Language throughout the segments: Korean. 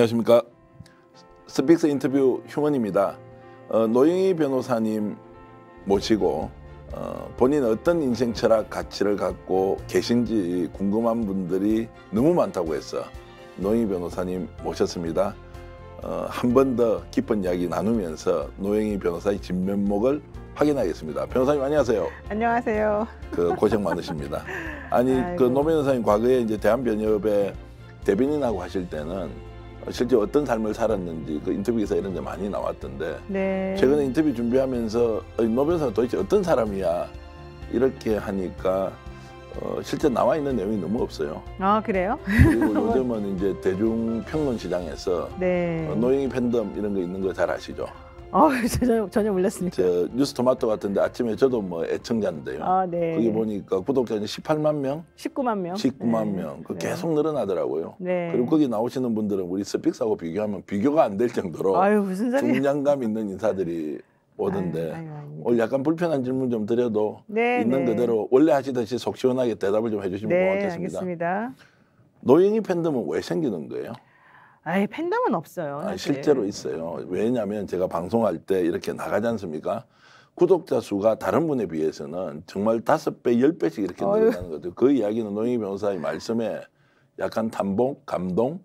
안녕하십니까. 스픽스 인터뷰 휴먼입니다. 어, 노영희 변호사님 모시고 어, 본인 어떤 인생 철학 가치를 갖고 계신지 궁금한 분들이 너무 많다고 해서 노영희 변호사님 모셨습니다. 어, 한번 더 깊은 이야기 나누면서 노영희 변호사의 진면목을 확인하겠습니다. 변호사님 안녕하세요. 안녕하세요. 그 고생 많으십니다. 아니 그 아이고. 그노 변호사님 과거에 이제 대한변협의 대변인하고 하실 때는 실제 어떤 삶을 살았는지 그 인터뷰 기사 이런 데 많이 나왔던데 네. 최근에 인터뷰 준비하면서 어, 노변호사 도대체 어떤 사람이야 이렇게 하니까 어, 실제 나와 있는 내용이 너무 없어요. 아 그래요? 그리고 요즘은 이제 대중 평론 시장에서 네. 어, 노영이 팬덤 이런 거 있는 거 잘 아시죠? 아 전혀 전혀 몰랐습니다. 저 뉴스 토마토 같은데 아침에 저도 뭐 애청자인데요. 아 네. 거기 보니까 구독자는 18만 명, 19만 명, 19만 네. 명. 그 네. 계속 늘어나더라고요. 네. 그리고 거기 나오시는 분들은 우리 스픽스하고 비교하면 비교가 안 될 정도로 아유, 무슨 중량감 있는 인사들이 오던데 아유, 아유, 오늘 약간 불편한 질문 좀 드려도 네, 있는 네. 그대로 원래 하시듯이 속 시원하게 대답을 좀 해주시면 네, 고맙겠습니다. 알겠습니다. 노영희 팬덤은 왜 생기는 거예요? 아예 팬덤은 없어요. 아, 실제로 있어요. 왜냐하면 제가 방송할 때 이렇게 나가지 않습니까? 구독자 수가 다른 분에 비해서는 정말 다섯 배, 열 배씩 이렇게 늘어나는 어휴. 거죠. 그 이야기는 노영희 변호사의 말씀에 약간 탐봉 감동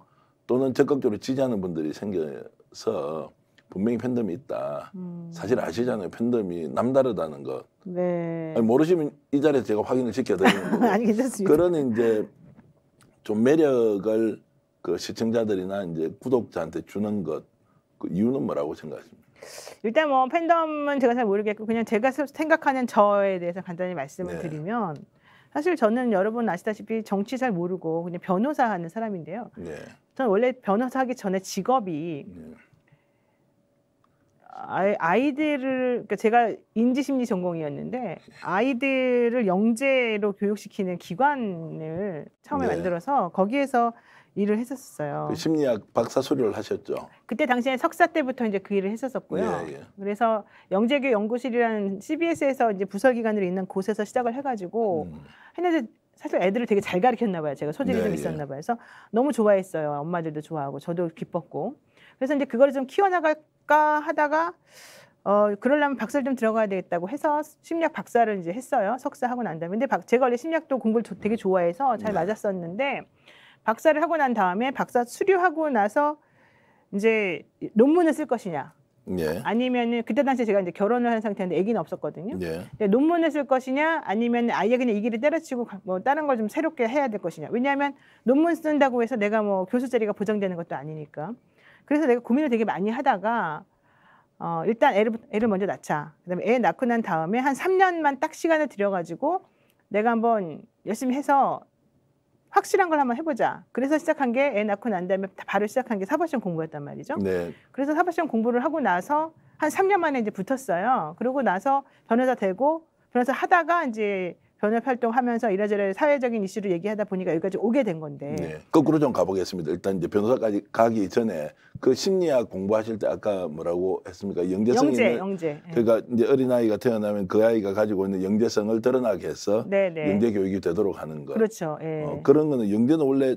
또는 적극적으로 지지하는 분들이 생겨서 분명히 팬덤이 있다. 음. 사실 아시잖아요. 팬덤이 남다르다는 것. 네. 아니, 모르시면 이 자리에서 제가 확인을 시켜드리는 거고. 아니, 괜찮습니다. 그런 이제 좀 매력을 그 시청자들이나 이제 구독자한테 주는 것 그 이유는 뭐라고 생각하십니까? 일단 뭐 팬덤은 제가 잘 모르겠고 그냥 제가 생각하는 저에 대해서 간단히 말씀을 네. 드리면 사실 저는 여러분 아시다시피 정치 잘 모르고 그냥 변호사 하는 사람인데요. 네. 저는 원래 변호사 하기 전에 직업이 네. 아이, 들을 그러니까 제가 인지심리 전공이었는데 아이들을 영재로 교육시키는 기관을 처음에 네. 만들어서 거기에서 일을 했었어요. 그 심리학 박사 수료를 하셨죠. 그때 당시에 석사 때부터 이제 그 일을 했었었고요. 예, 예. 그래서 영재교 연구실이라는 CBS에서 이제 부서기관으로 있는 곳에서 시작을 해가지고 음. 했는데 사실 애들을 되게 잘 가르쳤나 봐요. 제가 소질이 네, 좀 예. 있었나 봐요. 그래서 너무 좋아했어요. 엄마들도 좋아하고 저도 기뻤고. 그래서 이제 그걸 좀 키워나갈까 하다가 어 그러려면 박사를 좀 들어가야 되겠다고 해서 심리학 박사를 이제 했어요. 석사 하고 난 다음에 근데 박, 제가 원래 심리학도 공부를 되게 음. 좋아해서 잘 네. 맞았었는데 박사를 하고 난 다음에 박사 수료하고 나서 이제 논문을 쓸 것이냐. 예. 아니면은 그때 당시에 제가 이제 결혼을 한 상태인데 아기는 없었거든요. 예. 논문을 쓸 것이냐 아니면 아예 그냥 이 길을 때려치고 뭐 다른 걸 좀 새롭게 해야 될 것이냐. 왜냐하면 논문 쓴다고 해서 내가 뭐 교수 자리가 보장되는 것도 아니니까. 그래서 내가 고민을 되게 많이 하다가 어 일단 애를 애를 먼저 낳자. 그다음에 애 낳고 난 다음에 한 3년만 딱 시간을 들여 가지고 내가 한번 열심히 해서 확실한 걸 한번 해보자. 그래서 시작한 게 애 낳고 난 다음에 바로 시작한 게 사법 시험 공부였단 말이죠. 네. 그래서 사법 시험 공부를 하고 나서 한 3년 만에 이제 붙었어요. 그러고 나서 변호사 되고 변호사 하다가 이제 변협 활동하면서 이래저래 사회적인 이슈를 얘기하다 보니까 여기까지 오게 된 건데. 네. 거꾸로 좀 가보겠습니다. 일단 이제 변호사까지 가기 전에 그 심리학 공부하실 때 아까 뭐라고 했습니까? 영재성 영재, 있는, 영재. 예. 그러니까 이제 어린 아이가 태어나면 그 아이가 가지고 있는 영재성을 드러나게 해서 네, 네. 영재 교육이 되도록 하는 거. 그렇죠. 예. 어, 그런 거는 영재는 원래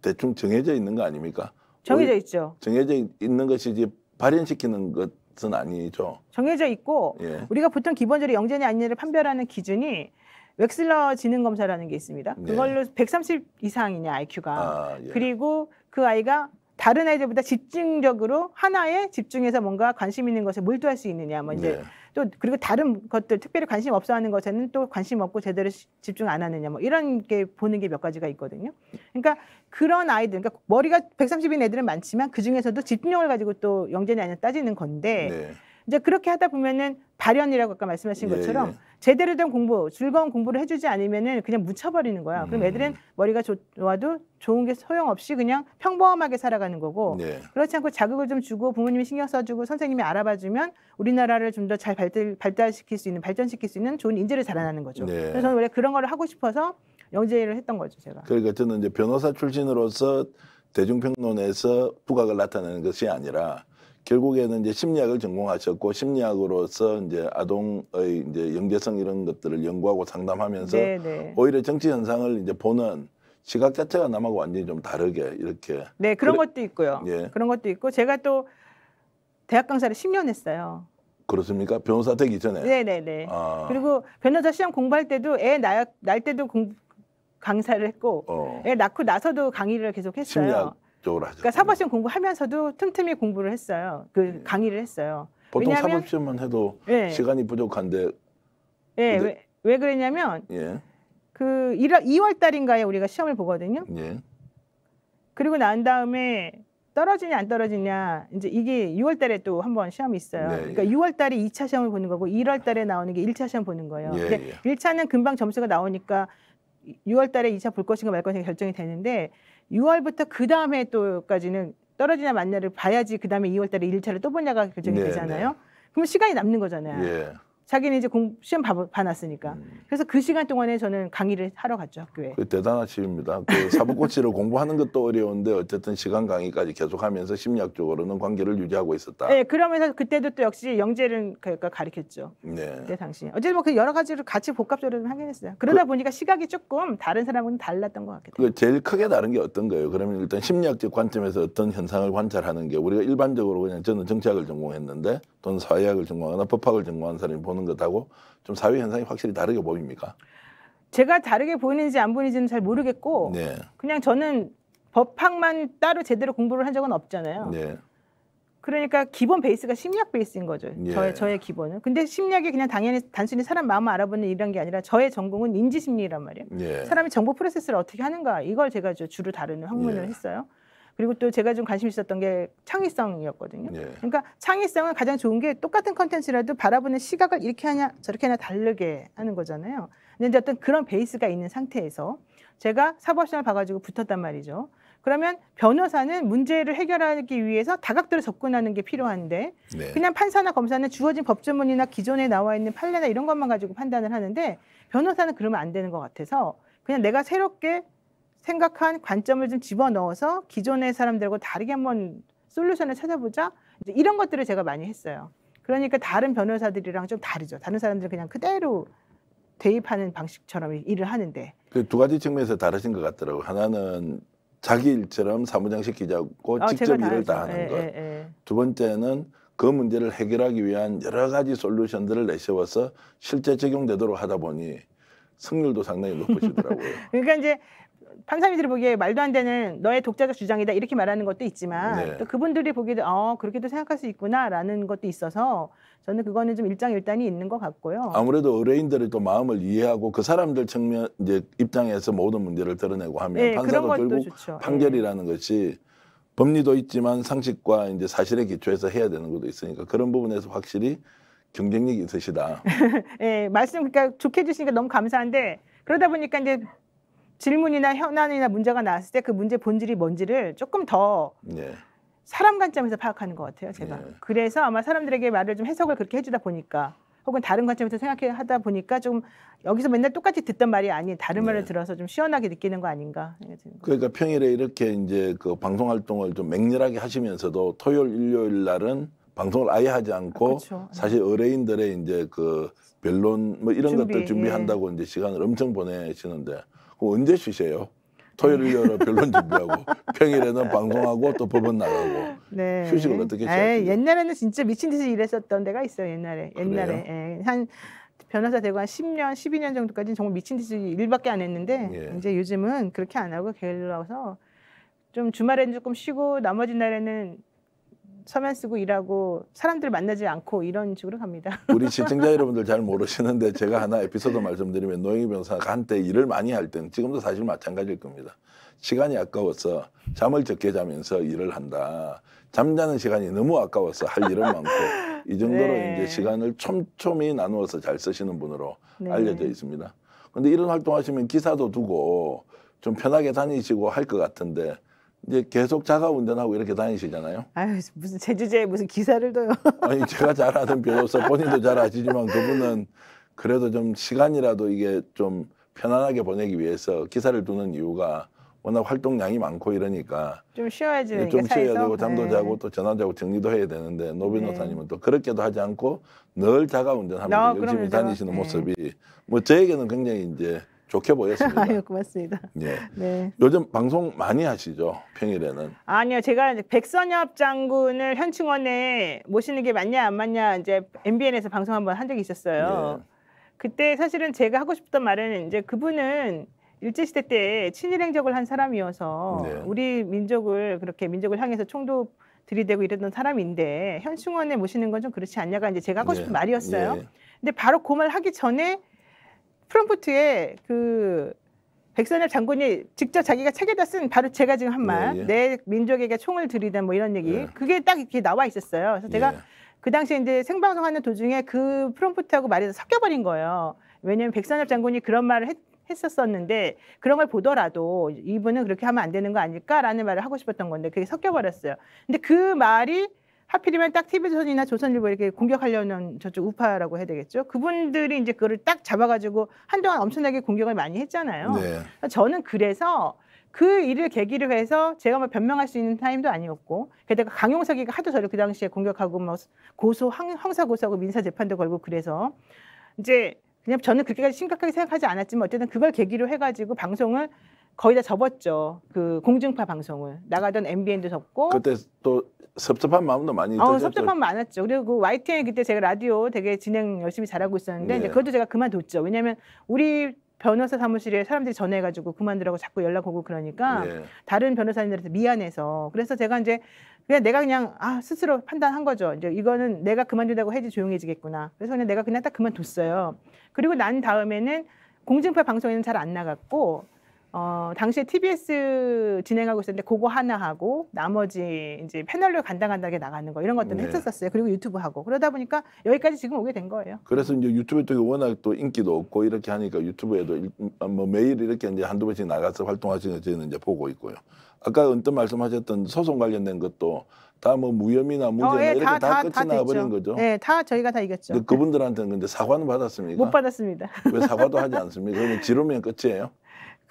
대충 정해져 있는 거 아닙니까? 정해져 있죠. 정해져 있는 것이 이제 발현시키는 것은 아니죠. 정해져 있고 예. 우리가 보통 기본적으로 영재냐 아니냐를 판별하는 기준이 웹슬러 지능 검사라는 게 있습니다. 네. 그걸로 130 이상이냐 IQ가 아, 예. 그리고 그 아이가 다른 아이들보다 집중적으로 하나에 집중해서 뭔가 관심 있는 것에 몰두할 수 있느냐 뭐 이제 네. 또 그리고 다른 것들 특별히 관심 없어 하는 것에는 또 관심 없고 제대로 집중 안 하느냐 뭐 이런 게 보는 게 몇 가지가 있거든요. 그러니까 그런 아이들 그러니까 머리가 130인 애들은 많지만 그중에서도 집중력을 가지고 또 영재냐 아니냐 따지는 건데 네. 이제 그렇게 하다 보면은 발현이라고 아까 말씀하신 예, 것처럼 예. 제대로 된 공부, 즐거운 공부를 해주지 않으면은 그냥 묻혀버리는 거야. 음. 그럼 애들은 머리가 좋아도 좋은 게 소용없이 그냥 평범하게 살아가는 거고 네. 그렇지 않고 자극을 좀 주고 부모님이 신경 써주고 선생님이 알아봐주면 우리나라를 좀 더 잘 발달, 시킬수 있는 발전시킬 수 있는 좋은 인재를 자라나는 거죠. 네. 그래서 저는 원래 그런 걸 하고 싶어서 영재를 했던 거죠 제가. 그러니까 저는 이제 변호사 출신으로서 대중평론에서 부각을 나타내는 것이 아니라 결국에는 이제 심리학을 전공하셨고 심리학으로서 이제 아동의 이제 영재성 이런 것들을 연구하고 상담하면서 네네. 네. 오히려 정치 현상을 이제 보는 시각 자체가 남하고 완전히 좀 다르게 이렇게 네 그런 그래, 것도 있고요. 예. 그런 것도 있고 제가 또 대학 강사를 10년 했어요. 그렇습니까? 변호사 되기 전에. 네네네. 네, 네. 아. 그리고 변호사 시험 공부할 때도 애 낳, 낳을 때도 공, 강사를 했고 어. 애 낳고 나서도 강의를 계속 했어요. 심리학 적으로 하죠. 그러니까 사법시험 공부하면서도 틈틈이 공부를 했어요. 그 예. 강의를 했어요. 보통 왜냐하면- 사법시험만 해도 예. 시간이 부족한데 예, 근 왜, 왜 그랬냐면 예, 그 1월, 2월 달인가에 우리가 시험을 보거든요. 예, 그리고 난 다음에 떨어지냐 안 떨어지냐 이제 이게 6월 달에 또 한번 시험이 있어요. 네, 그러니까 예. 6월 달에 2차 시험을 보는 거고 1월 달에 나오는 게 1차 시험 보는 거예요. 예, 근데 예. 1차는 금방 점수가 나오니까 6월 달에 2차 볼 것인가 말 것인가 결정이 되는데 6월부터 그 다음에 또까지는 떨어지냐 맞냐를 봐야지 그 다음에 2월달에 1차를 또 보냐가 결정이 네, 되잖아요. 네. 그럼 시간이 남는 거잖아요. 예. 자기는 이제 공, 시험 봐, 봐놨으니까. 음. 그래서 그 시간 동안에 저는 강의를 하러 갔죠, 학교에. 그 대단하십니다. 그 사부꼬치를 공부하는 것도 어려운데 어쨌든 시간 강의까지 계속하면서 심리학적으로는 관계를 유지하고 있었다. 네, 그러면서 그때도 또 역시 영재를 그니까 가르쳤죠. 네. 그때 당시. 어쨌든 뭐 그 여러 가지를 같이 복합적으로 하긴 했어요. 그러다 그, 보니까 시각이 조금 다른 사람은 달랐던 것 같아요. 그 제일 크게 다른 게 어떤 거예요? 그러면 일단 심리학적 관점에서 어떤 현상을 관찰하는 게 우리가 일반적으로 그냥 저는 정치학을 전공했는데 또는 사회학을 전공하거나 법학을 전공한 사람이 보는 것하고 좀 사회 현상이 확실히 다르게 보입니까? 제가 다르게 보이는지 안 보이는지는 잘 모르겠고 네. 그냥 저는 법학만 따로 제대로 공부를 한 적은 없잖아요. 네. 그러니까 기본 베이스가 심리학 베이스인 거죠. 예. 저의 저의 기본은. 근데 심리학이 그냥 당연히 단순히 사람 마음을 알아보는 이런게 아니라 저의 전공은 인지 심리란 말이에요. 예. 사람이 정보 프로세스를 어떻게 하는가 이걸 제가 주로 다루는 학문을 예. 했어요. 그리고 또 제가 좀 관심 있었던 게 창의성이었거든요. 예. 그러니까 창의성은 가장 좋은 게 똑같은 컨텐츠라도 바라보는 시각을 이렇게 하냐 저렇게 하냐 다르게 하는 거잖아요. 근데 어떤 그런 베이스가 있는 상태에서 제가 사법시험을 봐가지고 붙었단 말이죠. 그러면 변호사는 문제를 해결하기 위해서 다각도로 접근하는 게 필요한데 네. 그냥 판사나 검사는 주어진 법조문이나 기존에 나와 있는 판례나 이런 것만 가지고 판단을 하는데 변호사는 그러면 안 되는 것 같아서 그냥 내가 새롭게 생각한 관점을 좀 집어넣어서 기존의 사람들과 다르게 한번 솔루션을 찾아보자. 이런 것들을 제가 많이 했어요. 그러니까 다른 변호사들이랑 좀 다르죠. 다른 사람들은 그냥 그대로 대입하는 방식처럼 일을 하는데. 그 두 가지 측면에서 다르신 것 같더라고요. 하나는 자기 일처럼 사무장실 기자고 아, 직접 일을 다, 하는 예, 것. 예, 예. 두 번째는 그 문제를 해결하기 위한 여러 가지 솔루션들을 내세워서 실제 적용되도록 하다 보니 승률도 상당히 높으시더라고요. 그러니까 이제 판사님들이 보기에 말도 안 되는 너의 독자적 주장이다 이렇게 말하는 것도 있지만 네. 또 그분들이 보기에도 어 그렇게도 생각할 수 있구나라는 것도 있어서 저는 그거는 좀 일장일단이 있는 것 같고요. 아무래도 의뢰인들이 또 마음을 이해하고 그 사람들 측면 이제 입장에서 모든 문제를 드러내고 하면 네, 판사도 결국 좋죠. 판결이라는 네. 것이 법리도 있지만 상식과 이제 사실에 기초해서 해야 되는 것도 있으니까 그런 부분에서 확실히 경쟁력이 있으시다. 예, 말씀 그러니까 좋게 해주시니까 너무 감사한데 그러다 보니까 이제 질문이나 현안이나 문제가 나왔을 때 그 문제 본질이 뭔지를 조금 더 네. 사람 관점에서 파악하는 것 같아요, 제가. 네. 그래서 아마 사람들에게 말을 좀 해석을 그렇게 해주다 보니까 혹은 다른 관점에서 생각하다 보니까 좀 여기서 맨날 똑같이 듣던 말이 아닌 다른 네. 말을 들어서 좀 시원하게 느끼는 거 아닌가. 그러니까 평일에 이렇게 이제 그 방송 활동을 좀 맹렬하게 하시면서도 토요일, 일요일 날은 방송을 아예 하지 않고 아, 그렇죠. 네. 사실 의뢰인들의 이제 그 변론 뭐 이런 준비, 것들 준비한다고 예. 이제 시간을 엄청 보내시는데 뭐 언제 쉬세요? 토요일 날 변론 준비하고 평일에는 방송하고 또 법원 나가고 네. 휴식을 어떻게 쉬어요? 옛날에는 진짜 미친 듯이 일했었던 데가 있어요. 옛날에 옛날에 예. 한 변호사 되고 한 10년, 12년 정도까지는 정말 미친 듯이 일밖에 안 했는데 예. 이제 요즘은 그렇게 안 하고 게을러서 좀 주말에는 조금 쉬고 나머지 날에는 서면 쓰고 일하고 사람들 만나지 않고 이런 식으로 갑니다. 우리 시청자 여러분들 잘 모르시는데 제가 하나 에피소드 말씀드리면 노영희 변호사가 한때 일을 많이 할 때는 지금도 사실 마찬가지일 겁니다. 시간이 아까워서 잠을 적게 자면서 일을 한다. 잠자는 시간이 너무 아까워서 할 일은 많고 이 정도로 네. 이제 시간을 촘촘히 나누어서 잘 쓰시는 분으로 네. 알려져 있습니다. 근데 이런 활동하시면 기사도 두고 좀 편하게 다니시고 할 것 같은데 이제 계속 자가 운전하고 이렇게 다니시잖아요. 아유 무슨 제주제에 무슨 기사를 둬요. 아니 제가 잘 아는 변호사 본인도 잘 아시지만 그분은 그래도 좀 시간이라도 이게 좀 편안하게 보내기 위해서 기사를 두는 이유가 워낙 활동량이 많고 이러니까 좀 쉬어야지 네, 좀 쉬어야 되고 잠도 네. 자고 또 전화도 고 정리도 해야 되는데 노 네. 변호사님은 네. 또 그렇게도 하지 않고 늘 자가 운전하면서 아, 열심히 그럼 다니시는 네. 모습이 뭐 저에게는 굉장히 이제 좋게 보였습니다. 아유, 고맙습니다. 예. 네. 요즘 방송 많이 하시죠? 평일에는. 아니요. 제가 이제 백선엽 장군을 현충원에 모시는 게 맞냐 안 맞냐 이제 MBN에서 방송 한번 한 적이 있었어요. 예. 그때 사실은 제가 하고 싶었던 말은 이제 그분은 일제시대 때 친일행적을 한 사람이어서 네. 우리 민족을 그렇게 민족을 향해서 총도 들이대고 이랬던 사람인데 현충원에 모시는 건 좀 그렇지 않냐가 이제 제가 하고 네. 싶은 네. 말이었어요. 네. 근데 바로 그말 하기 전에 프롬프트에 그 백선엽 장군이 직접 자기가 책에다 쓴 바로 제가 지금 한 네, 말내 예, 예. 민족에게 총을 들이다 뭐 이런 얘기 예. 그게 딱 이렇게 나와 있었어요. 그래서 제가 예. 그 당시에 이제 생방송하는 도중에 그 프롬프트하고 말이 섞여버린 거예요. 왜냐면 백선엽 장군이 그런 말을 했, 했었었는데 그런 걸 보더라도 이분은 그렇게 하면 안 되는 거 아닐까라는 말을 하고 싶었던 건데 그게 섞여버렸어요. 근데 그 말이 하필이면 딱 TV조선이나 조선일보 이렇게 공격하려는 저쪽 우파라고 해야 되겠죠. 그분들이 이제 그거를 딱 잡아가지고 한동안 엄청나게 공격을 많이 했잖아요. 네. 저는 그래서 그 일을 계기로 해서 제가 뭐 변명할 수 있는 타임도 아니었고 게다가 강용석이가 하도 저를 그 당시에 공격하고 뭐 고소 황사 고소하고 민사 재판도 걸고 그래서 이제 그냥 저는 그렇게까지 심각하게 생각하지 않았지만 어쨌든 그걸 계기로 해가지고 방송을 거의 다 접었죠. 그 공중파 방송을 나가던 MBN도 접고 그때 또 섭섭한 마음도 많이 있었죠. 어, 섭섭한 마음 많았죠. 그리고 그 YTN 그때 제가 라디오 되게 진행 열심히 잘하고 있었는데 네. 이제 그것도 제가 그만뒀죠. 왜냐하면 우리 변호사 사무실에 사람들이 전해가지고 그만두라고 자꾸 연락 오고 그러니까 네. 다른 변호사님들한테 미안해서 그래서 제가 이제 그냥 내가 그냥 아 스스로 판단한 거죠. 이제 이거는 내가 그만두다고 해지 조용해지겠구나. 그래서 그냥 내가 그냥 딱 그만뒀어요. 그리고 난 다음에는 공중파 방송에는 잘 안 나갔고 어, 당시에 TBS 진행하고 있었는데 그거 하나 하고 나머지 이제 패널로 간당간당하게 나가는 거 이런 것들은 네. 했었었어요. 그리고 유튜브 하고 그러다 보니까 여기까지 지금 오게 된 거예요. 그래서 이제 유튜브 에이 워낙 또 인기도 없고 이렇게 하니까 유튜브에도 아, 뭐 매일 이렇게 이제 한두 번씩 나가서 활동하시는 저희는 이제 보고 있고요. 아까 언뜻 말씀하셨던 소송 관련된 것도 다 뭐 무혐의나 어, 무죄나 어, 예, 이렇게 다, 다, 다 끝이 다 나버린 거죠. 네, 예, 다 저희가 다 이겼죠. 근데 그분들한테는 근데 사과는 받았습니까? 못 받았습니다. 왜 사과도 하지 않습니까? 그러면 지르면 끝이에요?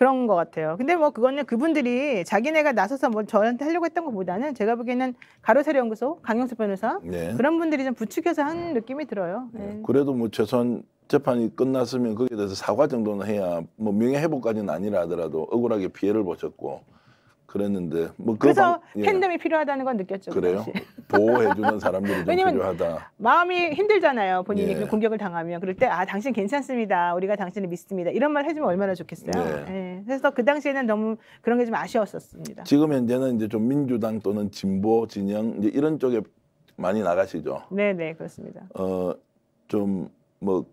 그런 것 같아요. 근데 뭐 그거는 그분들이 자기네가 나서서 뭐 저한테 하려고 했던 것보다는 제가 보기에는 가로세례 연구소 강영수 변호사 네. 그런 분들이 좀 부추겨서 한 느낌이 들어요. 네. 네. 그래도 뭐 최소한 재판이 끝났으면 거기에 대해서 사과 정도는 해야 뭐 명예 회복까지는 아니라 하더라도 억울하게 피해를 보셨고 그랬는데 뭐그래서 방, 예. 팬덤이 필요하다는 건 느꼈죠. 그 그래요? 보호해주는 사람들이 좀 필요하다. 마음이 힘들잖아요. 본인이 예. 공격을 당하면 그럴 때 아 당신 괜찮습니다. 우리가 당신을 믿습니다. 이런 말 해주면 얼마나 좋겠어요. 예. 예. 그래서 그 당시에는 너무 그런 게 좀 아쉬웠었습니다. 지금 현재는 이제 좀 민주당 또는 진보 진영 이제 이런 쪽에 많이 나가시죠. 네, 네 그렇습니다. 어좀 뭐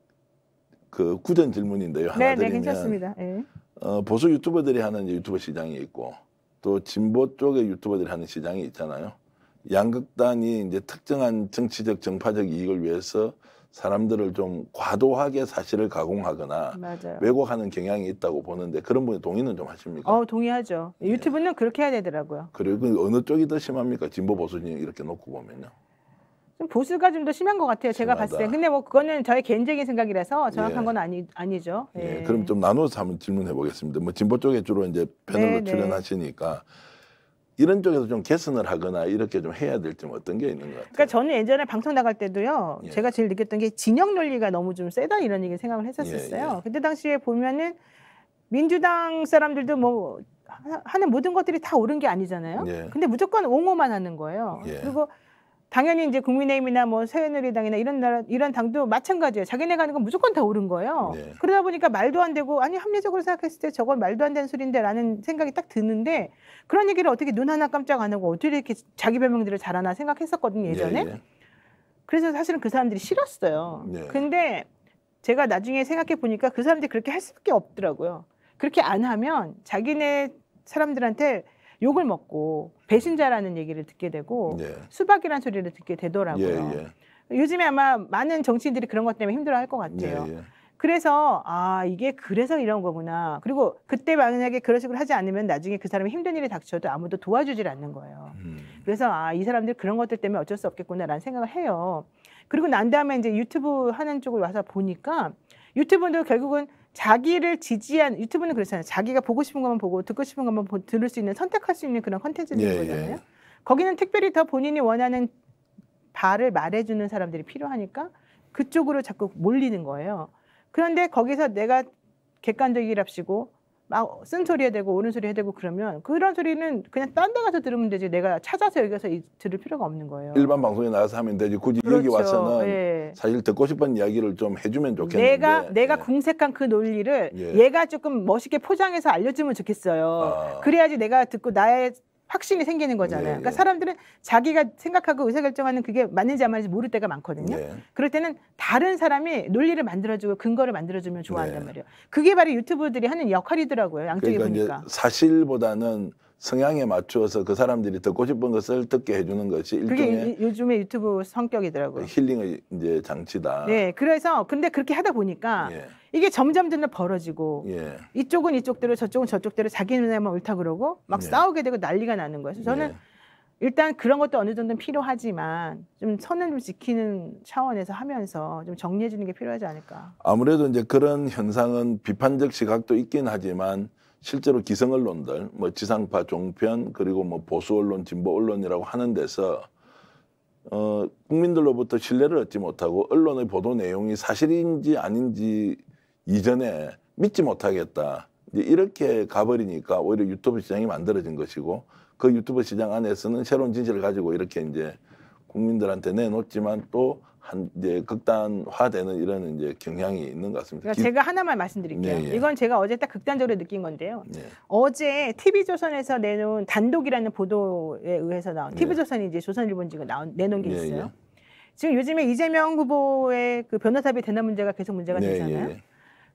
그 구전 질문인데요. 네, 네, 하나 네네, 드리면 괜찮습니다. 예. 어, 보수 유튜버들이 하는 유튜버 시장이 있고 또 진보 쪽의 유튜버들이 하는 시장이 있잖아요. 양극단이 이제 특정한 정치적 정파적 이익을 위해서 사람들을 좀 과도하게 사실을 가공하거나 맞아요. 왜곡하는 경향이 있다고 보는데 그런 분이 동의는 좀 하십니까? 어 동의하죠. 네. 유튜브는 그렇게 해야 되더라고요. 그리고 어느 쪽이 더 심합니까? 진보 보수진 이렇게 놓고 보면요. 좀 보수가 좀 더 심한 것 같아요. 제가 심하다. 봤을 때. 근데 뭐 그거는 저의 개인적인 생각이라서 정확한 예. 건 아니 아니죠. 예. 예. 그럼 좀 나눠서 한번 질문해 보겠습니다. 뭐 진보 쪽에 주로 이제 패널로 네, 네. 출연하시니까 이런 쪽에서 좀 개선을 하거나 이렇게 좀 해야 될점 뭐 어떤 게 있는 것 같아요? 그러니까 저는 예전에 방송 나갈 때도요. 예. 제가 제일 느꼈던 게 진영 논리가 너무 좀 세다 이런 얘기 생각을 했었었어요. 예, 예. 그때 당시에 보면은 민주당 사람들도 뭐 하는 모든 것들이 다 옳은 게 아니잖아요. 예. 근데 무조건 옹호만 하는 거예요. 예. 그리고 당연히 이제 국민의힘이나 뭐 새누리당이나 이런 나라 이런 당도 마찬가지예요. 자기네가 하는 건 무조건 다 옳은 거예요. 네. 그러다 보니까 말도 안 되고 아니 합리적으로 생각했을 때 저건 말도 안 되는 소리인데라는 생각이 딱 드는데 그런 얘기를 어떻게 눈 하나 깜짝 안 하고 어떻게 이렇게 자기 변명들을 잘하나 생각했었거든요 네, 예전에. 네, 네. 그래서 사실은 그 사람들이 싫었어요. 네. 근데 제가 나중에 생각해 보니까 그 사람들이 그렇게 할 수밖에 없더라고요. 그렇게 안 하면 자기네 사람들한테 욕을 먹고 배신자라는 얘기를 듣게 되고 예. 수박이라는 소리를 듣게 되더라고요. 예, 예. 요즘에 아마 많은 정치인들이 그런 것 때문에 힘들어할 것 같아요. 예, 예. 그래서 아 이게 그래서 이런 거구나. 그리고 그때 만약에 그런 식으로 하지 않으면 나중에 그 사람이 힘든 일이 닥쳐도 아무도 도와주질 않는 거예요. 음. 그래서 아 이 사람들 그런 것들 때문에 어쩔 수 없겠구나라는 생각을 해요. 그리고 난 다음에 이제 유튜브 하는 쪽을 와서 보니까 유튜브도 결국은 자기를 지지한 유튜브는 그렇잖아요. 자기가 보고 싶은 것만 보고 듣고 싶은 것만 보, 들을 수 있는 선택할 수 있는 그런 컨텐츠들 예, 거잖아요. 예. 거기는 특별히 더 본인이 원하는 바를 말해주는 사람들이 필요하니까 그쪽으로 자꾸 몰리는 거예요. 그런데 거기서 내가 객관적이랍시고 막 쓴소리 해대고 옳은 소리 해대고 그러면 그런 소리는 그냥 딴 데 가서 들으면 되지 내가 찾아서 여기서 이, 들을 필요가 없는 거예요. 일반 방송에 나가서 하면 되지 굳이 그렇죠. 여기 와서는 예. 사실 듣고 싶은 이야기를 좀 해주면 좋겠는데 내가 내가 예. 궁색한 그 논리를 예. 얘가 조금 멋있게 포장해서 알려주면 좋겠어요. 아. 그래야지 내가 듣고 나의 확신이 생기는 거잖아요. 네, 그러니까 네. 사람들은 자기가 생각하고 의사결정하는 그게 맞는지 안 맞는지 모를 때가 많거든요. 네. 그럴 때는 다른 사람이 논리를 만들어주고 근거를 만들어주면 좋아한단 네. 말이에요. 그게 바로 유튜브들이 하는 역할이더라고요. 양쪽에 그러니까 보니까. 사실보다는 성향에 맞추어서 그 사람들이 듣고 싶은 것을 듣게 해주는 것이 일종의 그게 요즘에 유튜브 성격이더라고요. 힐링의 이제 장치다. 네, 그래서 근데 그렇게 하다 보니까 예. 이게 점점 점점 벌어지고 예. 이쪽은 이쪽대로 저쪽은 저쪽대로 자기눈에만 옳다 그러고 막 예. 싸우게 되고 난리가 나는 거예요. 저는 예. 일단 그런 것도 어느 정도는 필요하지만 좀 선을 좀 지키는 차원에서 하면서 좀 정리해 주는 게 필요하지 않을까. 아무래도 이제 그런 현상은 비판적 시각도 있긴 하지만 실제로 기성 언론들, 뭐 지상파 종편 그리고 뭐 보수 언론, 진보 언론이라고 하는 데서 어, 국민들로부터 신뢰를 얻지 못하고 언론의 보도 내용이 사실인지 아닌지 이전에 믿지 못하겠다. 이제 이렇게 가버리니까 오히려 유튜브 시장이 만들어진 것이고 그 유튜브 시장 안에서는 새로운 진실을 가지고 이렇게 이제 국민들한테 내놓지만 또한 이제 극단화되는 이런 이제 경향이 있는 것 같습니다. 그러니까 기... 제가 하나만 말씀드릴게요. 네, 예. 이건 제가 어제 딱 극단적으로 느낀 건데요. 네. 어제 TV조선에서 내놓은 단독이라는 보도에 의해서 나온 네. 예. TV조선이 이제 조선일본지가 나온 내놓은 게 있어요. 지금 요즘에 이재명 후보의 그 변호사비 대납 문제가 계속 문제가 되잖아요.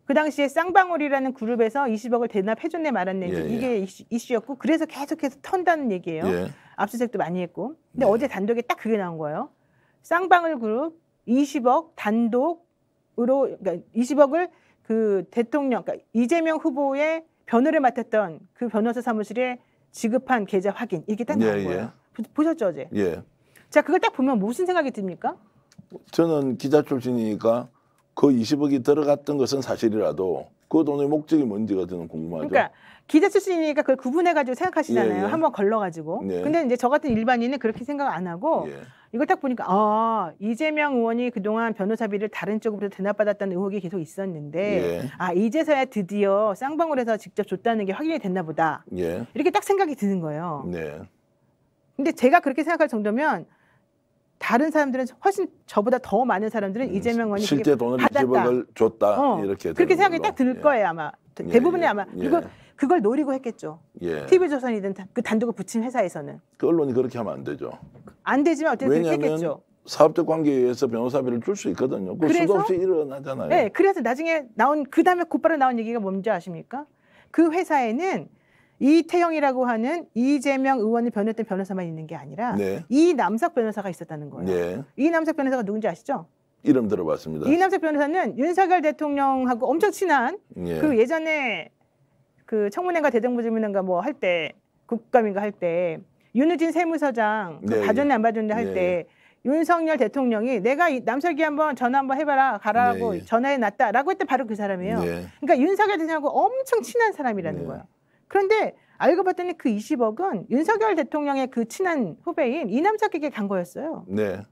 그 당시에 쌍방울이라는 그룹에서 20억을 대납해줬네 말았네 예, 이게 예. 이슈였고 그래서 계속해서 턴다는 얘기예요. 예. 압수수색도 많이 했고 근데 어제 단독에 딱 그게 나온 거예요. 쌍방울 그룹 20억 단독으로 그러니까 20억을 그 대통령 그러니까 이재명 후보의 변호를 맡았던 그 변호사 사무실에 지급한 계좌 확인 이게 딱 예, 나온 예, 거예요. 예. 보셨죠 어제? 예. 자 그걸 딱 보면 무슨 생각이 듭니까? 저는 기자 출신이니까 그 20억이 들어갔던 것은 사실이라도 그 돈의 목적이 뭔지가 저는 궁금하죠. 그러니까 기자 출신이니까 그걸 구분해 가지고 생각하시잖아요. 예, 예. 한번 걸러 가지고. 예. 근데 이제 저 같은 일반인은 그렇게 생각 안 하고 예. 이걸 딱 보니까 아 이재명 의원이 그동안 변호사비를 다른 쪽으로 대납받았다는 의혹이 계속 있었는데 예. 아 이제서야 드디어 쌍방울에서 직접 줬다는 게 확인이 됐나 보다 예. 이렇게 딱 생각이 드는 거예요. 네. 근데 제가 그렇게 생각할 정도면 다른 사람들은 훨씬 저보다 더 많은 사람들은 음, 이재명 의원이 실제 돈을 받았다. 줬다 어, 이렇게 그렇게 생각이 걸로. 딱들 예. 거예요 아마 예. 대부분이 예. 아마 예. 그리고 그걸 노리고 했겠죠. 예. TV조선이든 그 단독을 붙인 그 회사에서는. 그 언론이 그렇게 하면 안 되죠. 안 되지만 어쨌든 그렇게 했겠죠. 사업적 관계에 의해서 변호사비를 줄 수 있거든요. 그 수도 없이 일어나잖아요. 네, 그래서 나중에 나온 그 다음에 곧바로 나온 얘기가 뭔지 아십니까? 그 회사에는 이태영이라고 하는 이재명 의원을 변했던 변호사만 있는 게 아니라 네. 이남석 변호사가 있었다는 거예요. 네. 이남석 변호사가 누군지 아시죠? 이름 들어봤습니다. 이남석 변호사는 윤석열 대통령하고 엄청 친한 예. 그 예전에 그 청문회가 대정부질문인가 뭐 할 때 국감인가 할 때 윤우진 세무서장 그 네, 그 봐줬네 예. 안 봐줬네 할때 네. 예. 윤석열 대통령이 내가 이남설기 한번 전화 한번 해봐라 가라고 네. 예. 전화해 놨다라고 했던 바로 그 사람이에요. 네. 그러니까 윤석열 대통령하고 엄청 친한 사람이라는 네. 거예요. 그런데 알고 봤더니 그 20억은 윤석열 대통령의 그 친한 후배인 이남석에게 간 거였어요. 네.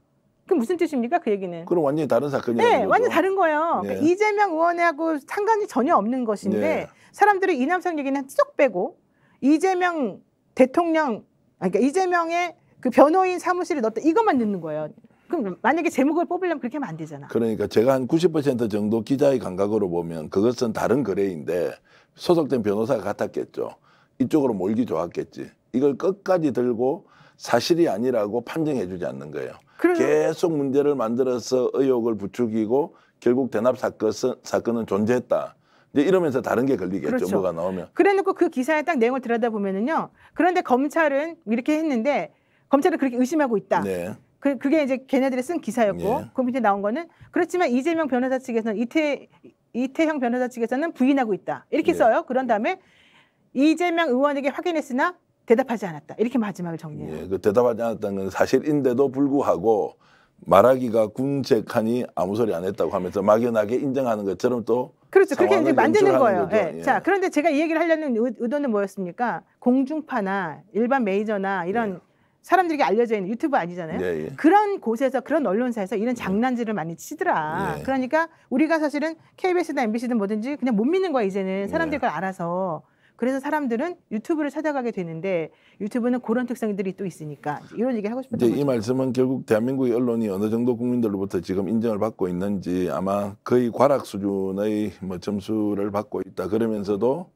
그 무슨 뜻입니까 그 얘기는? 그럼 완전히 다른 사건이에요. 네, 거죠? 완전 다른 거예요. 네. 그러니까 이재명 의원하고 상관이 전혀 없는 것인데 사람들이 이남성 얘기는 쏙 빼고 이재명 대통령 아, 그러니까 이재명의 그 변호인 사무실에 넣었다 이것만 넣는 거예요. 그럼 만약에 제목을 뽑으려면 그렇게 하면 안 되잖아. 그러니까 제가 한 90% 정도 기자의 감각으로 보면 그것은 다른 거래인데 소속된 변호사가 같았겠죠. 이쪽으로 몰기 좋았겠지. 이걸 끝까지 들고 사실이 아니라고 판정해주지 않는 거예요. 그래요. 계속 문제를 만들어서 의혹을 부추기고 결국 대납 사건은 존재했다. 이제 이러면서 다른 게 걸리겠죠. 그렇죠. 뭐가 나오면. 그래놓고 그 기사에 딱 내용을 들여다보면은요. 그런데 검찰은 이렇게 했는데 검찰은 그렇게 의심하고 있다. 네. 그, 그게 이제 걔네들이 쓴 기사였고 네. 그 밑에 나온 거는 그렇지만 이재명 변호사 측에서는 이태 이태형 변호사 측에서는 부인하고 있다. 이렇게 네. 써요. 그런 다음에 이재명 의원에게 확인했으나 대답하지 않았다. 이렇게 마지막을 정리해요. 예, 그 대답하지 않았다는 건 사실인데도 불구하고 말하기가 군책하니 아무 소리 안 했다고 하면서 막연하게 인정하는 것처럼 또 그렇죠. 그렇게 이제 만드는 거예요. 네. 예. 자, 그런데 제가 이 얘기를 하려는 의도는 뭐였습니까? 공중파나 일반 메이저나 이런 예. 사람들에게 알려져 있는 유튜브 아니잖아요. 예, 예. 그런 곳에서 그런 언론사에서 이런 예. 장난질을 많이 치더라. 그러니까 우리가 사실은 KBS나 MBC든 뭐든지 그냥 못 믿는 거야 이제는 사람들이 걸 알아서 그래서 사람들은 유튜브를 찾아가게 되는데 유튜브는 그런 특성들이 또 있으니까 이런 얘기 하고 싶었던 거죠. 이 말씀은 결국 대한민국의 언론이 어느 정도 국민들로부터 지금 인정을 받고 있는지 아마 거의 과락 수준의 뭐 점수를 받고 있다 그러면서도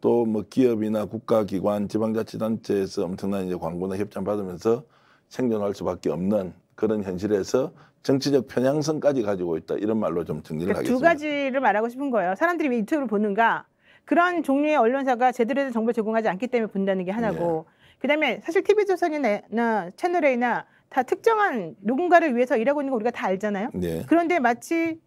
또 뭐 기업이나 국가기관, 지방자치단체에서 엄청난 이제 광고나 협찬 받으면서 생존할 수밖에 없는 그런 현실에서 정치적 편향성까지 가지고 있다 이런 말로 좀 정리를 그러니까 하겠습니다. 두 가지를 말하고 싶은 거예요. 사람들이 왜 유튜브를 보는가? 그런 종류의 언론사가 제대로 된 정보를 제공하지 않기 때문에 본다는 게 하나고 네. 그다음에 사실 TV조선이나 채널A나 다 특정한 누군가를 위해서 일하고 있는 거 우리가 다 알잖아요. 네. 그런데 마치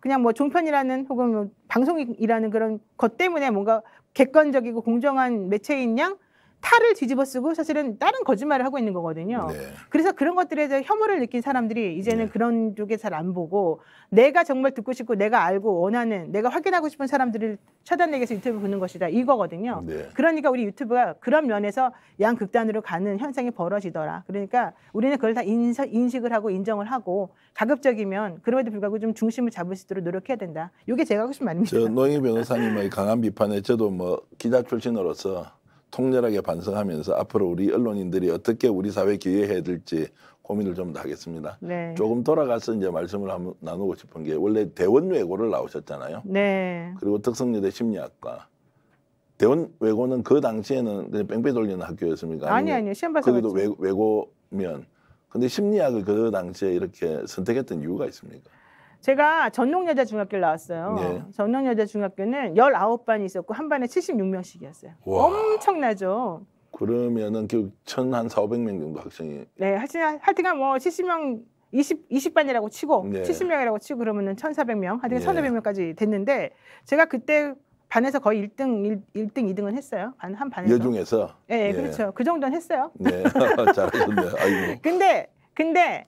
그냥 뭐 종편이라는 혹은 뭐 방송이라는 그런 것 때문에 뭔가 객관적이고 공정한 매체인 양 탈을 뒤집어 쓰고 사실은 다른 거짓말을 하고 있는 거거든요. 네. 그래서 그런 것들에 대해 혐오를 느낀 사람들이 이제는 네. 그런 쪽에 잘 안 보고 내가 정말 듣고 싶고 내가 알고 원하는 내가 확인하고 싶은 사람들을 차단내기에서 유튜브 보는 것이다 이거거든요. 네. 그러니까 우리 유튜브가 그런 면에서 양극단으로 가는 현상이 벌어지더라. 그러니까 우리는 그걸 다 인서, 인식을 하고 인정을 하고 가급적이면 그럼에도 불구하고 좀 중심을 잡을 수 있도록 노력해야 된다. 이게 제가 하고 싶은 말입니다. 저 노영희 변호사님의 뭐 강한 비판에 저도 뭐 기자 출신으로서 통렬하게 반성하면서 앞으로 우리 언론인들이 어떻게 우리 사회에 기여해야 될지 고민을 좀 더 하겠습니다. 네. 조금 돌아가서 이제 말씀을 한번 나누고 싶은 게 원래 대원 외고를 나오셨잖아요. 네. 그리고 특성여대 심리학과. 대원 외고는 그 당시에는 그냥 뺑뺑 돌리는 학교였습니까? 아니 아니요. 시험 봐서 거기도 그렇죠. 외, 외고면 근데 심리학을 그 당시에 이렇게 선택했던 이유가 있습니까? 제가 전농여자중학교를 나왔어요. 네. 전농여자중학교는 열아홉 반이 있었고 한 반에 칠십육 명씩이었어요 와. 엄청나죠. 그러면은 그 천 한 사오백 명 정도 학생이 네, 하여튼 하여튼간 뭐 칠십 명 이십 이십 반이라고 치고 네. 칠십 네. 명이라고 치고 그러면은 천사백 명 하여튼 네. 천오백 명까지 됐는데 제가 그때 반에서 거의 일등일등이등은 했어요. 반, 한 반에서. 여중에서? 네, 예, 예, 예. 그렇죠. 그 정도는 했어요. 네, 잘하셨네. 아이고. 근데, 근데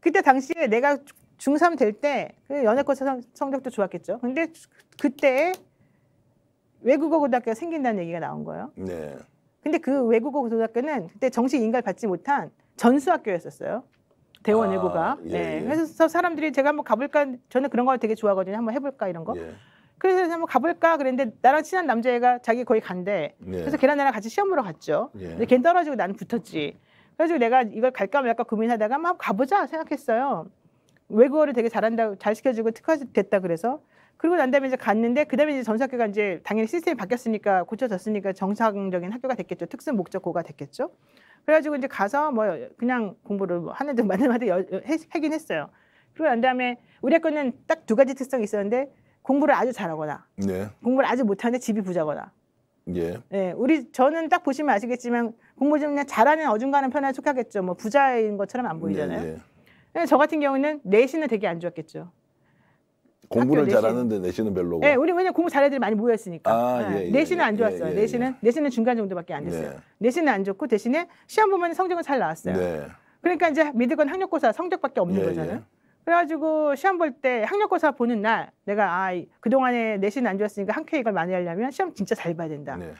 그때 당시에 내가 중3 될때연예고사 그 성적도 좋았겠죠. 근데 그때 외국어 고등학교가 생긴다는 얘기가 나온 거예요. 네. 근데 그 외국어 고등학교는 그때 정식 인가를 받지 못한 전수학교였었어요. 대원 아, 외고가. 아, 예, 네. 예. 그래서 사람들이 제가 한번 가볼까 저는 그런 걸 되게 좋아하거든요. 한번 해볼까 이런 거. 예. 그래서 한번 가볼까 그랬는데 나랑 친한 남자애가 자기 거의 간대. 네. 그래서 걔랑 나랑 같이 시험 보러 갔죠. 예. 근데 걔 떨어지고 나는 붙었지. 그래서 내가 이걸 갈까 말까 고민하다가 한번 가보자 생각했어요. 외국어를 되게 잘한다, 잘 시켜주고 특화됐다 그래서 그리고 난 다음에 이제 갔는데 그다음에 이제 전사학교가 이제 당연히 시스템이 바뀌었으니까 고쳐졌으니까 정상적인 학교가 됐겠죠. 특수 목적고가 됐겠죠. 그래가지고 이제 가서 뭐 그냥 공부를 뭐 하는 듯 마는 듯 하긴 했어요. 그리고 난 다음에 우리 학교는 딱 두 가지 특성이 있었는데 공부를 아주 잘하거나 네. 공부를 아주 못하는데 집이 부자거나 예. 네, 우리 저는 딱 보시면 아시겠지만 공부 좀 그냥 잘하는 어중간한 편에 속하겠죠. 뭐 부자인 것처럼 안 네, 보이잖아요. 네, 네. 예, 저 같은 경우는 내신은 되게 안 좋았겠죠. 공부는 내신. 잘하는데 내신은 별로고. 네, 우리 왜냐 공부 잘하는 애들이 많이 모였으니까. 아, 네. 예, 예, 내신은 안 좋았어요. 예, 내신은 내신은 중간 정도밖에 안 됐어요. 네. 내신은 안 좋고 대신에 시험 보면 성적은 잘 나왔어요. 네. 그러니까 이제 미드건 학력고사 성적밖에 없는 거잖아요. 그래가지고 시험 볼 때 학력고사 보는 날 내가 아 그동안에 내신 안 좋았으니까 한쾌 이걸 많이 하려면 시험 진짜 잘 봐야 된다. 네.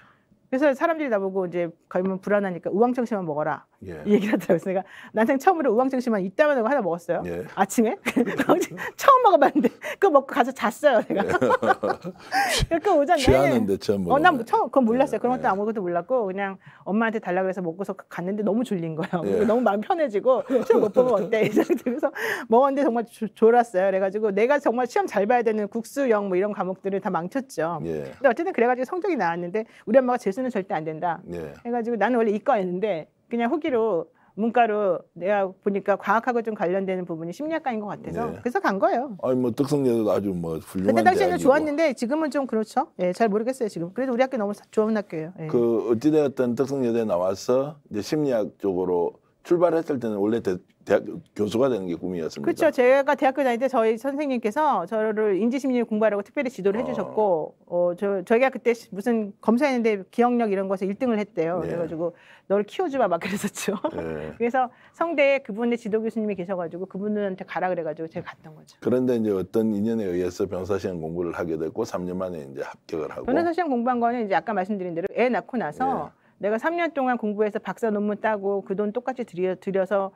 그래서 사람들이 나보고 이제 거의 뭐 불안하니까 우왕청심만 먹어라. 예. 이 얘기를 하더라고요. 그래서 내가 난생 처음으로 우황청심한 이따만 하고 하나 먹었어요. 예. 아침에. 예. 처음 먹어봤는데 그거 먹고 가서 잤어요. 내가. 예. 그러니까 오전에. 취하는데 처음 먹어. 난 처음 그건 몰랐어요. 예. 그런 것도 아무것도 몰랐고 그냥 엄마한테 달라고 해서 먹고서 갔는데 너무 졸린 거예요. 너무 마음 편해지고 시험 못 보면 어때? 그래서 먹었는데 정말 조, 졸았어요. 그래가지고 내가 정말 시험 잘 봐야 되는 국수영 뭐 이런 과목들을 다 망쳤죠. 근데 어쨌든 그래가지고 성적이 나왔는데 우리 엄마가 재수는 절대 안 된다. 해가지고 나는 원래 이과였는데 그냥 후기로 문과로 내가 보니까 과학하고 좀 관련되는 부분이 심리학과인 것 같아서 네. 그래서 간 거예요. 아니 뭐 특성대도 아주 뭐 훌륭한 그때 당시에는 좋았는데 지금은 좀 그렇죠. 예, 잘 모르겠어요 지금. 그래도 우리 학교 너무 좋은 학교예요. 예. 그 어찌되었든 특성여대 나와서 이제 심리학 쪽으로 출발했을 때는 원래 대, 학 교수가 되는 게 꿈이었습니다. 그렇죠. 제가 대학교 다닐 때 저희 선생님께서 저를 인지심리 공부하라고 특별히 지도를 아. 해주셨고, 어, 저, 저희가 그때 무슨 검사했는데 기억력 이런 것에 1등을 했대요. 네. 그래가지고 널 키워주마 막 그랬었죠. 네. 그래서 성대에 그분의 지도 교수님이 계셔가지고 그분한테 가라 그래가지고 제가 갔던 거죠. 그런데 이제 어떤 인연에 의해서 변호사 시험 공부를 하게 됐고 3년 만에 이제 합격을 하고. 변호사 시험 공부한 거는 이제 아까 말씀드린 대로 애 낳고 나서. 네. 내가 3년 동안 공부해서 박사 논문 따고 그 돈 똑같이 들여, 들여서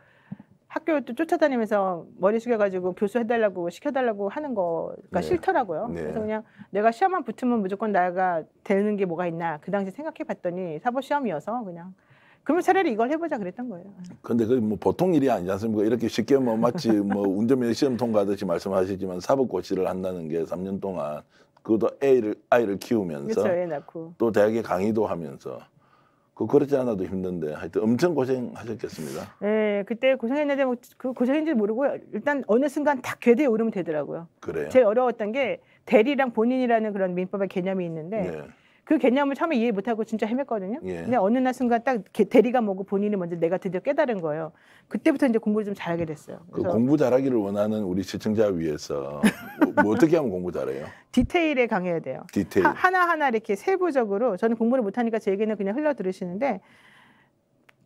학교 또 쫓아다니면서 머리 숙여가지고 교수 해달라고 시켜달라고 하는 거가 네. 싫더라고요. 네. 그래서 그냥 내가 시험만 붙으면 무조건 나가 되는 게 뭐가 있나 그 당시 생각해봤더니 사법 시험이어서 그냥 그러면 차라리 이걸 해보자 그랬던 거예요. 근데 그게뭐 보통 일이 아니지 않습니까? 이렇게 쉽게 뭐 마치 뭐 운전면허 시험 통과하듯이 말씀하시지만 사법고시를 한다는 게 3년 동안 그것도 애를 아이를 키우면서 그렇애 낳고. 또 대학에 강의도 하면서 그 그렇지 않아도 힘든데 하여튼 엄청 고생하셨겠습니다. 네, 그때 고생했는데 뭐그 고생인지 모르고 일단 어느 순간 딱 궤도에 오르면 되더라고요. 그래요. 제일 어려웠던 게 대리랑 본인이라는 그런 민법의 개념이 있는데 네. 그 개념을 처음에 이해 못하고 진짜 헤맸거든요. 예. 근데 어느 날 순간 딱 대리가 뭐고 본인이 먼저 내가 드디어 깨달은 거예요. 그때부터 이제 공부를 좀 잘하게 됐어요. 그 공부 잘하기를 원하는 우리 시청자 위해서 뭐, 뭐 어떻게 하면 공부 잘해요? 디테일에 강해야 돼요. 디테일. 하, 나하나 이렇게 세부적으로 저는 공부를 못하니까 제 얘기는 그냥 흘러 들으시는데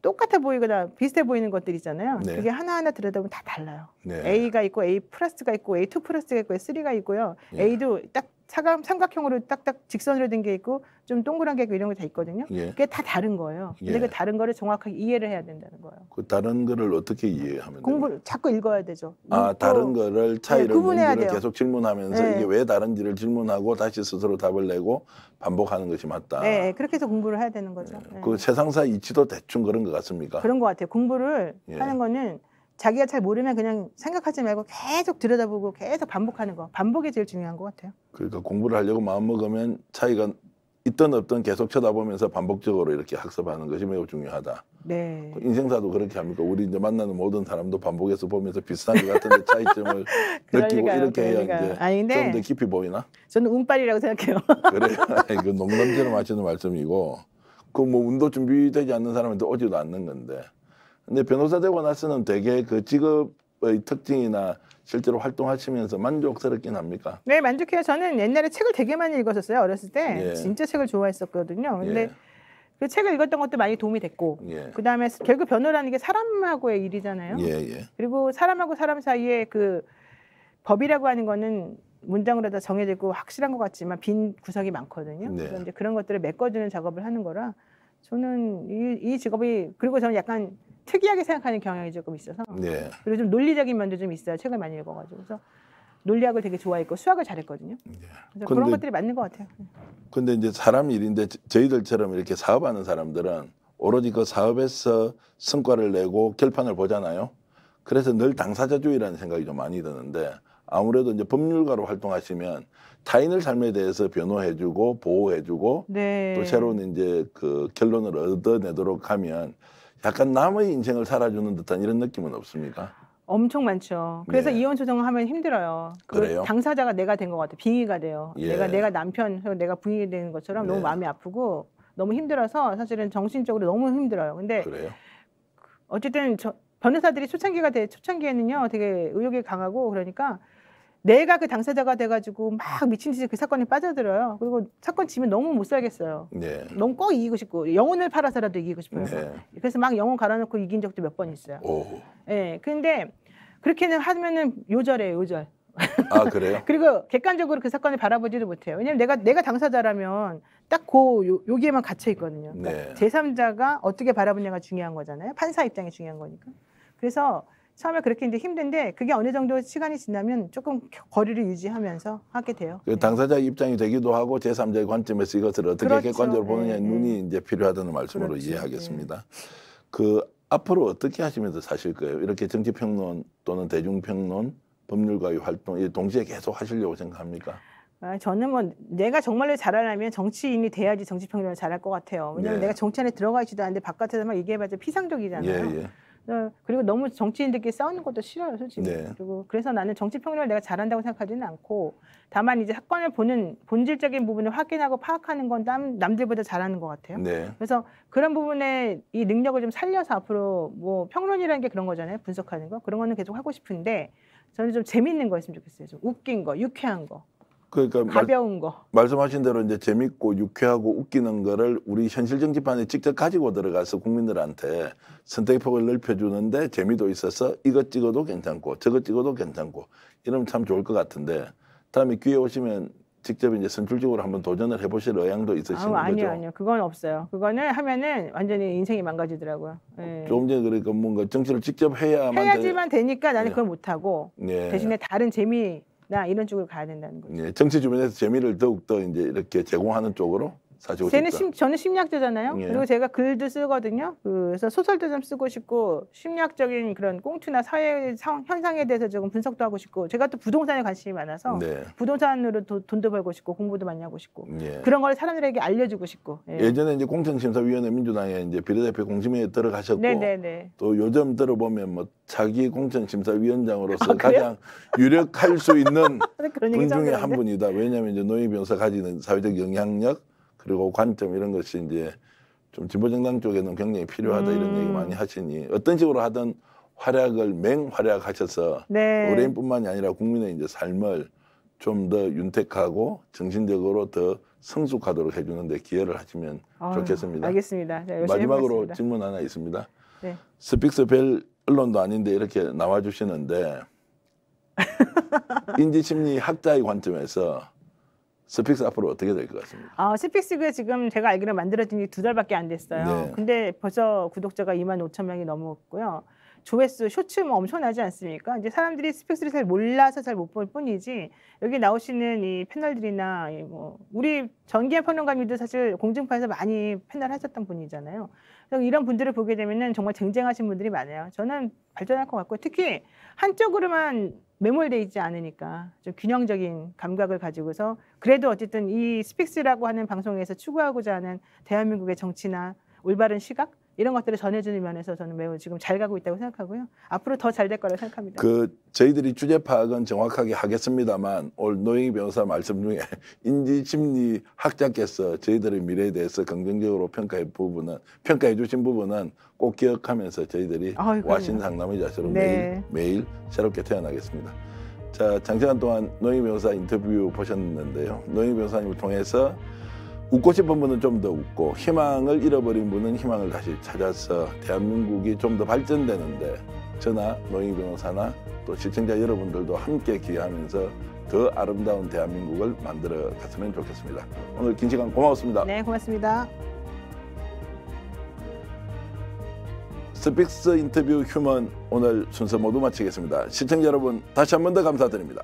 똑같아 보이거나 비슷해 보이는 것들 있잖아요. 네. 그게 하나하나 들여다보면 다 달라요. 네. A가 있고 A 플러스가 있고 A2 플러스가 있고 A3가 있고요. 예. A도 딱 차감, 삼각형으로 딱딱 직선으로 된 게 있고 좀 동그란 게 있고 이런 게 다 있거든요. 예. 그게 다 다른 거예요. 근데 예. 그 다른 거를 정확하게 이해를 해야 된다는 거예요. 그 다른 거를 어떻게 이해하면 공부를 되나요? 자꾸 읽어야 되죠. 아, 다른 거를 차이를 네, 구분해야 돼요. 계속 질문하면서 네. 이게 왜 다른지를 질문하고 다시 스스로 답을 내고 반복하는 것이 맞다. 네, 네 그렇게 해서 공부를 해야 되는 거죠. 네. 네. 그 세상사 이치도 대충 그런 것 같습니까? 그런 것 같아요. 공부를 예. 하는 거는 자기가 잘 모르면 그냥 생각하지 말고 계속 들여다보고 계속 반복하는 거. 반복이 제일 중요한 것 같아요. 그러니까 공부를 하려고 마음먹으면 차이가 있든없든 계속 쳐다보면서 반복적으로 이렇게 학습하는 것이 매우 중요하다. 네. 그 인생사도 그렇게 합니까? 우리 이제 만나는 모든 사람도 반복해서 보면서 비슷한 것 같은데 차이점을 느끼고 이렇게 해야 그러니까요. 이제 좀 더 깊이 보이나? 저는 운빨이라고 생각해요. 그래요. 이거 그 농담처럼 하시는 말씀이고 그 뭐 운도 준비되지 않는 사람한테 오지도 않는 건데 근데 변호사 되고 나서는 되게 그 직업의 특징이나 실제로 활동하시면서 만족스럽긴 합니까? 네, 만족해요. 저는 옛날에 책을 되게 많이 읽었었어요. 어렸을 때 예. 진짜 책을 좋아했었거든요. 근데 예. 그 책을 읽었던 것도 많이 도움이 됐고 예. 그다음에 결국 변호라는 게 사람하고의 일이잖아요. 예예. 예. 그리고 사람하고 사람 사이에 그 법이라고 하는 거는 문장으로 다 정해지고 확실한 것 같지만 빈 구석이 많거든요. 네. 그래서 이제 그런 것들을 메꿔주는 작업을 하는 거라 저는 이, 이 직업이 그리고 저는 약간 특이하게 생각하는 경향이 조금 있어서 네. 그리고 좀 논리적인 면도 좀 있어요. 책을 많이 읽어가지고 그래서 논리학을 되게 좋아했고 수학을 잘했거든요. 네. 그래서 근데, 그런 것들이 맞는 것 같아요. 네. 근데 이제 사람 일인데 저희들처럼 이렇게 사업하는 사람들은 오로지 그 사업에서 성과를 내고 결판을 보잖아요. 그래서 늘 당사자주의라는 생각이 좀 많이 드는데 아무래도 이제 법률가로 활동하시면 타인을 삶에 대해서 변호해주고 보호해주고 네. 또 새로운 이제 그 결론을 얻어내도록 하면 약간 남의 인생을 살아주는 듯한 이런 느낌은 없습니까? 엄청 많죠. 그래서 예. 이혼 소송을 하면 힘들어요. 그래요? 당사자가 내가 된 것 같아. 빙의가 돼요. 예. 내가 내가 남편, 내가 빙의 되는 것처럼 너무 네. 마음이 아프고 너무 힘들어서 사실은 정신적으로 너무 힘들어요. 근데 그래요? 어쨌든 저, 변호사들이 초창기가 돼 초창기에는요 되게 의욕이 강하고 그러니까 내가 그 당사자가 돼가지고 막 미친 듯이 그 사건에 빠져들어요. 그리고 사건 지면 너무 못 살겠어요. 네. 너무 꼭 이기고 싶고 영혼을 팔아서라도 이기고 싶어요. 네. 그래서 막 영혼 갈아놓고 이긴 적도 몇 번 있어요. 오. 네, 근데 그렇게는 하면은 요절해요, 요절. 아 그래요? 그리고 객관적으로 그 사건을 바라보지도 못해요. 왜냐면 내가 내가 당사자라면 딱그 여기에만 갇혀 있거든요. 네. 그러니까 네. 제3자가 어떻게 바라보냐가 중요한 거잖아요. 판사 입장이 중요한 거니까. 그래서 처음에 그렇게 이제 힘든데 그게 어느 정도 시간이 지나면 조금 거리를 유지하면서 하게 돼요. 그 네. 당사자 입장이 되기도 하고 제3자의 관점에서 이것을 어떻게 그렇죠. 객관적으로 보느냐 네, 네, 눈이 이제 필요하다는 말씀으로 그렇죠. 이해하겠습니다. 네. 그 앞으로 어떻게 하시면서 사실 거예요? 이렇게 정치평론 또는 대중평론, 법률가의 활동 이 동시에 계속 하시려고 생각합니까? 아, 저는 뭐 내가 정말로 잘하려면 정치인이 돼야지 정치평론을 잘할 것 같아요. 왜냐하면 예. 내가 정치 안에 들어가 있지도 않는데 바깥에서만 얘기해봤자 피상적이잖아요. 예, 예. 어, 그리고 너무 정치인들끼리 싸우는 것도 싫어요, 솔직히. 네. 그리고 그래서 나는 정치 평론을 내가 잘한다고 생각하지는 않고 다만 이제 사건을 보는 본질적인 부분을 확인하고 파악하는 건 남, 들보다 잘하는 것 같아요. 네. 그래서 그런 부분에 이 능력을 좀 살려서 앞으로 뭐 평론이라는 게 그런 거잖아요, 분석하는 거. 그런 거는 계속 하고 싶은데 저는 좀 재밌는 거였으면 좋겠어요. 좀 웃긴 거, 유쾌한 거. 그러니까 가벼운 거 말, 씀하신 대로 이제 재밌고 유쾌하고 웃기는 거를 우리 현실 정치판에 직접 가지고 들어가서 국민들한테 선택폭을 넓혀주는데 재미도 있어서 이것 찍어도 괜찮고 저것 찍어도 괜찮고 이러면 참 좋을 것 같은데 다음에 기회 오시면 직접 이제 선출직으로 한번 도전을 해보실 의향도 있으신는 아, 아니요, 거죠? 아니요, 아니요. 그건 없어요. 그거는 하면은 완전히 인생이 망가지더라고요. 예. 조금 전에 그러니까 뭔가 정치를 직접 해야만 해야지만 되... 되니까 나는 예. 그걸 못하고 예. 대신에 다른 재미 나 이런 쪽으로 가야 된다는 거죠. 예, 정치 주변에서 재미를 더욱더 이제 이렇게 제공하는 쪽으로 사주오십 심, 저는 심리학자잖아요. 예. 그리고 제가 글도 쓰거든요. 그, 그래서 소설도 좀 쓰고 싶고 심리학적인 그런 꽁투나 사회 상, 현상에 대해서 조금 분석도 하고 싶고 제가 또 부동산에 관심이 많아서 네. 부동산으로 도, 돈도 벌고 싶고 공부도 많이 하고 싶고 예. 그런 걸 사람들에게 알려주고 싶고. 예. 전에 이제 공천심사위원회 민주당에 이제 비례대표 공심에 들어가셨고 네네네. 또 요즘 들어보면 뭐 자기 공천심사위원장으로서 아, 가장 유력할 수 있는 분 중에 한 분이다. 왜냐하면 이제 노예 변호사 가지는 사회적 영향력 그리고 관점 이런 것이 이제 좀 진보정당 쪽에는 굉장히 필요하다 음. 이런 얘기 많이 하시니 어떤 식으로 하든 활약을 맹활약하셔서 네. 의뢰인뿐만이 아니라 국민의 이제 삶을 좀 더 윤택하고 정신적으로 더 성숙하도록 해주는데 기여를 하시면 아유, 좋겠습니다. 알겠습니다. 네, 마지막으로 해보겠습니다. 질문 하나 있습니다. 네. 스픽스벨 언론도 아닌데 이렇게 나와주시는데 인지심리 학자의 관점에서 스픽스 앞으로 어떻게 될 것 같습니다. 아, 스픽스가 지금 제가 알기로 만들어진 지 두 달밖에 안 됐어요. 네. 근데 벌써 구독자가 2만 5천 명이 넘었고요. 조회수, 쇼츠 뭐 엄청나지 않습니까? 이제 사람들이 스펙스를 잘 몰라서 잘 못 볼 뿐이지 여기 나오시는 이 패널들이나 뭐 우리 전기현 평론가님도 사실 공중파에서 많이 패널 하셨던 분이잖아요. 이런 분들을 보게 되면은 정말 쟁쟁하신 분들이 많아요. 저는 발전할 것 같고 요 특히 한쪽으로만 매몰돼 있지 않으니까 좀 균형적인 감각을 가지고서 그래도 어쨌든 이 스픽스라고 하는 방송에서 추구하고자 하는 대한민국의 정치나 올바른 시각 이런 것들을 전해주는 면에서 저는 매우 지금 잘 가고 있다고 생각하고요. 앞으로 더 잘 될 거라고 생각합니다. 그 저희들이 주제 파악은 정확하게 하겠습니다만 오늘 노영희 변호사 말씀 중에 인지심리 학자께서 저희들의 미래에 대해서 긍정적으로 평가해 부분은 평가해 주신 부분은 꼭 기억하면서 저희들이 와신 상담의 자세로 네. 매일 매일 새롭게 태어나겠습니다. 자 장시간 동안 노영희 변호사 인터뷰 보셨는데요. 노영희 변호사님을 통해서 웃고 싶은 분은 좀 더 웃고 희망을 잃어버린 분은 희망을 다시 찾아서 대한민국이 좀 더 발전되는데 저나 노인 변호사나 또 시청자 여러분들도 함께 기여하면서 더 아름다운 대한민국을 만들어 갔으면 좋겠습니다. 오늘 긴 시간 고맙습니다 네, 고맙습니다. 스픽스 인터뷰 휴먼 오늘 순서 모두 마치겠습니다. 시청자 여러분 다시 한 번 더 감사드립니다.